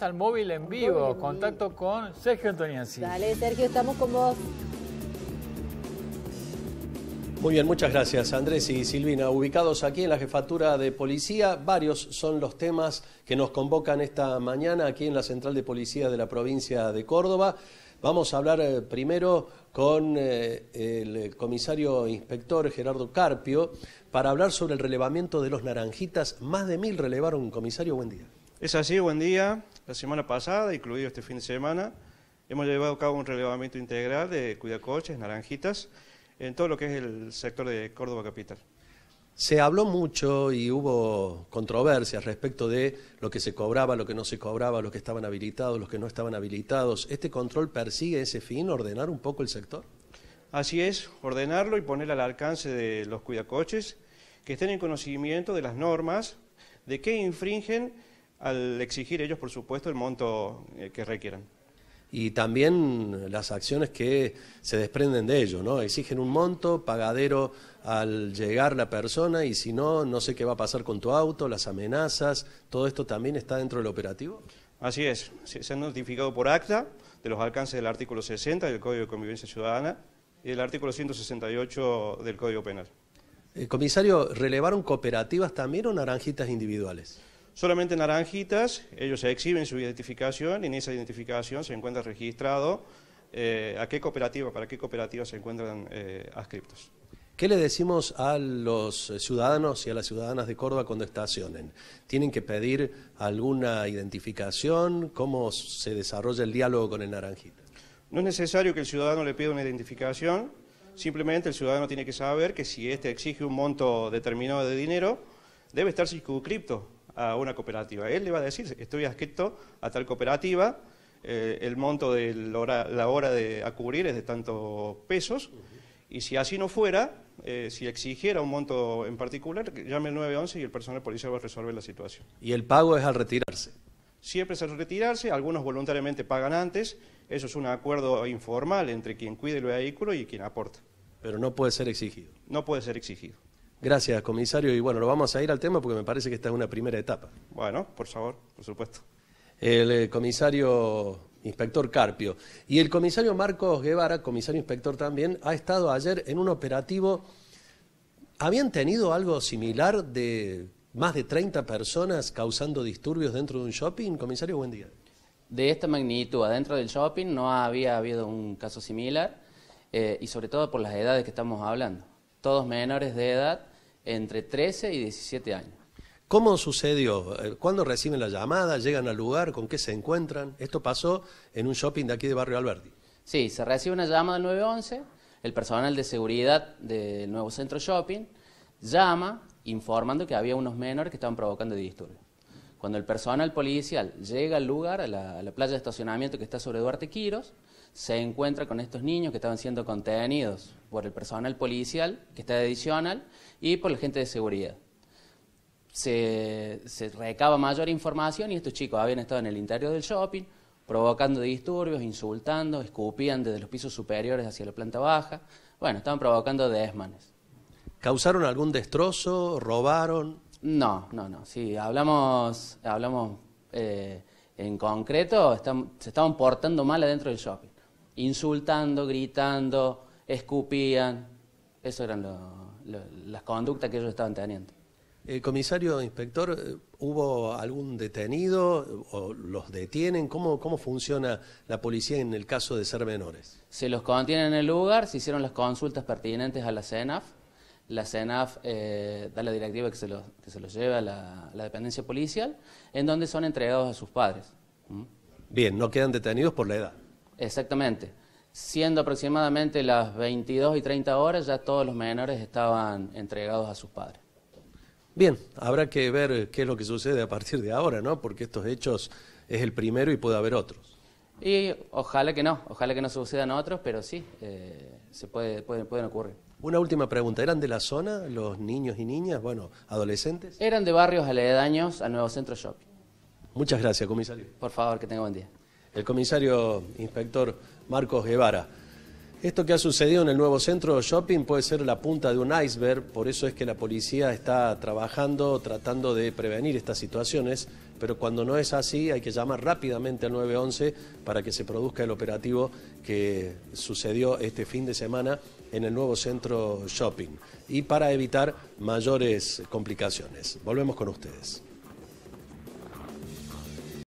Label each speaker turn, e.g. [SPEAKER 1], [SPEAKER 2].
[SPEAKER 1] al Móvil en vivo. Contacto con Sergio Antoniazzi. Dale, Sergio,
[SPEAKER 2] estamos con vos.
[SPEAKER 3] Muy bien, muchas gracias Andrés y Silvina. Ubicados aquí en la jefatura de policía, varios son los temas que nos convocan esta mañana aquí en la Central de Policía de la provincia de Córdoba. Vamos a hablar eh, primero con eh, el comisario inspector Gerardo Carpio para hablar sobre el
[SPEAKER 2] relevamiento de los naranjitas. Más de mil relevaron, comisario, buen día. Es así, buen día. La semana pasada, incluido este fin de semana, hemos llevado a cabo un relevamiento integral de cuidacoches, naranjitas, en todo lo que es el sector de Córdoba Capital. Se
[SPEAKER 3] habló mucho y hubo controversias respecto de lo que se cobraba, lo que no se cobraba, los que estaban habilitados, los que no estaban habilitados. ¿Este control persigue ese fin, ordenar un poco el sector?
[SPEAKER 2] Así es, ordenarlo y poner al alcance de los cuidacoches que estén en conocimiento de las normas, de qué infringen al exigir ellos, por supuesto, el monto eh, que requieran.
[SPEAKER 3] Y también las acciones que se desprenden de ello, ¿no? Exigen un monto, pagadero al llegar la persona y si no, no sé qué va a pasar con tu auto, las amenazas, ¿todo esto también está dentro del operativo?
[SPEAKER 2] Así es, se han notificado por acta de los alcances del artículo 60 del Código de Convivencia Ciudadana y el artículo 168 del Código Penal. Eh, comisario, ¿relevaron cooperativas también o naranjitas individuales? solamente naranjitas, ellos exhiben su identificación y en esa identificación se encuentra registrado eh, a qué cooperativa, para qué cooperativa se encuentran eh, ascriptos.
[SPEAKER 3] ¿Qué le decimos a los eh, ciudadanos y a las ciudadanas de Córdoba cuando estacionen? ¿Tienen que pedir alguna identificación?
[SPEAKER 2] ¿Cómo se desarrolla el diálogo con el naranjita? No es necesario que el ciudadano le pida una identificación, simplemente el ciudadano tiene que saber que si éste exige un monto determinado de dinero, debe estar circunscripto a una cooperativa. Él le va a decir, estoy adscrito a tal cooperativa, eh, el monto de la hora de, cubrir es de tantos pesos, y si así no fuera, eh, si exigiera un monto en particular, llame al 911 y el personal policial va a resolver la situación. ¿Y
[SPEAKER 3] el pago es al retirarse?
[SPEAKER 2] Siempre es al retirarse, algunos voluntariamente pagan antes, eso es un acuerdo informal entre quien cuide el vehículo y quien aporta. Pero no puede ser exigido. No puede ser exigido.
[SPEAKER 3] Gracias, comisario. Y bueno, lo vamos a ir al tema porque me parece que esta es una primera etapa. Bueno, por favor, por supuesto. El eh, comisario inspector Carpio y el comisario Marcos Guevara, comisario inspector también, ha estado ayer en un operativo. ¿Habían tenido algo
[SPEAKER 1] similar de más de 30 personas causando disturbios dentro de un shopping? Comisario, buen día. De esta magnitud, adentro del shopping no había habido un caso similar eh, y sobre todo por las edades que estamos hablando. Todos menores de edad entre 13 y 17 años. ¿Cómo sucedió? Eh, ¿Cuándo reciben la llamada? ¿Llegan al lugar? ¿Con qué se encuentran? Esto pasó en un shopping de aquí de Barrio Alberdi. Sí, se recibe una llamada al 911, el personal de seguridad del nuevo centro shopping llama informando que había unos menores que estaban provocando disturbios. Cuando el personal policial llega al lugar, a la, playa de estacionamiento que está sobre Duarte Quiros, se encuentra con estos niños que estaban siendo contenidos por el personal policial, que está adicional, y por la gente de seguridad. Se, se, recaba mayor información y estos chicos habían estado en el interior del shopping, provocando disturbios, insultando, escupían desde los pisos superiores hacia la planta baja. Bueno, estaban provocando desmanes. ¿Causaron algún destrozo? ¿Robaron? No, no, no. Si hablamos, hablamos eh, en concreto, se estaban portando mal adentro del shopping. Insultando, gritando, escupían. Esas eran las conductas que ellos estaban teniendo. Eh, comisario, inspector, eh, ¿hubo algún detenido o los detienen? ¿Cómo, ¿Cómo funciona la policía en el caso de ser menores? Se los contienen en el lugar, se hicieron las consultas pertinentes a la CENAF la CENAF eh, da la directiva que se los, que se lleva a la, dependencia policial, en donde son entregados a sus padres. Bien, no quedan detenidos por la edad. Exactamente. Siendo aproximadamente las 22 y 30 horas, ya todos los menores estaban entregados a sus padres.
[SPEAKER 3] Bien, habrá que ver eh, qué es lo que sucede a partir de ahora, ¿no? Porque estos hechos es el primero y puede haber otros.
[SPEAKER 1] Y ojalá que no, ojalá que no sucedan otros, pero sí, eh, se puede, pueden ocurrir.
[SPEAKER 3] Una última pregunta, ¿eran de la zona los niños y niñas, bueno,
[SPEAKER 1] adolescentes? Eran de barrios aledaños al nuevo centro shopping.
[SPEAKER 3] Muchas gracias, comisario.
[SPEAKER 1] Por favor, que tenga buen día. El comisario inspector Marcos Guevara. Esto
[SPEAKER 3] que ha sucedido en el nuevo centro shopping puede ser la punta de un iceberg, por eso es que la policía está trabajando, tratando de prevenir estas situaciones, pero cuando no es así hay que llamar rápidamente al 911 para que se produzca el operativo que sucedió este fin de semana en el nuevo centro shopping y para evitar mayores complicaciones. Volvemos con ustedes.